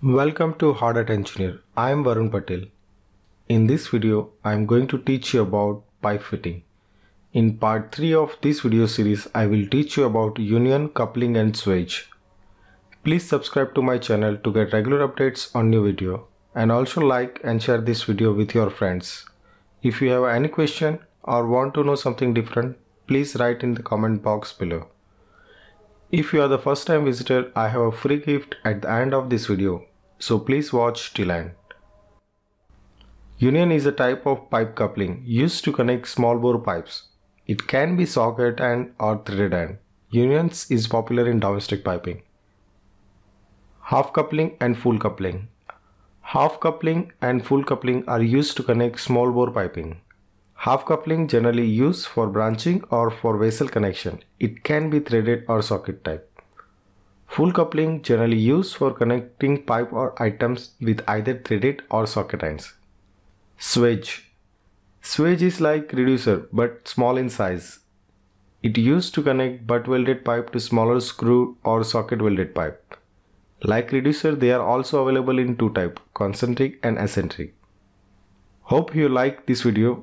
Welcome to Hardhat Engineer. I am Varun Patel. In this video, I am going to teach you about pipe fitting. In part 3 of this video series, I will teach you about union, coupling and switch. Please subscribe to my channel to get regular updates on new video and also like and share this video with your friends. If you have any question or want to know something different, please write in the comment box below. If you are the first time visitor, I have a free gift at the end of this video so please watch till end. Union is a type of pipe coupling used to connect small bore pipes. It can be socket and or threaded end. Unions is popular in domestic piping. Half coupling and full coupling. Half coupling and full coupling are used to connect small bore piping. Half coupling generally used for branching or for vessel connection. It can be threaded or socket type. Full coupling generally used for connecting pipe or items with either threaded or socket ends. Switch. Switch is like reducer but small in size. It used to connect butt welded pipe to smaller screw or socket welded pipe. Like reducer they are also available in two type, concentric and eccentric. Hope you like this video.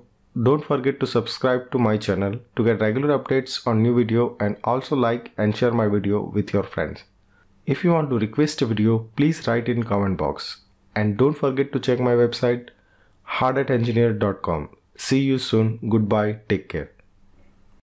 Don't forget to subscribe to my channel to get regular updates on new video and also like and share my video with your friends. If you want to request a video, please write in comment box. And don't forget to check my website hardatengineer.com. See you soon. Goodbye. Take care.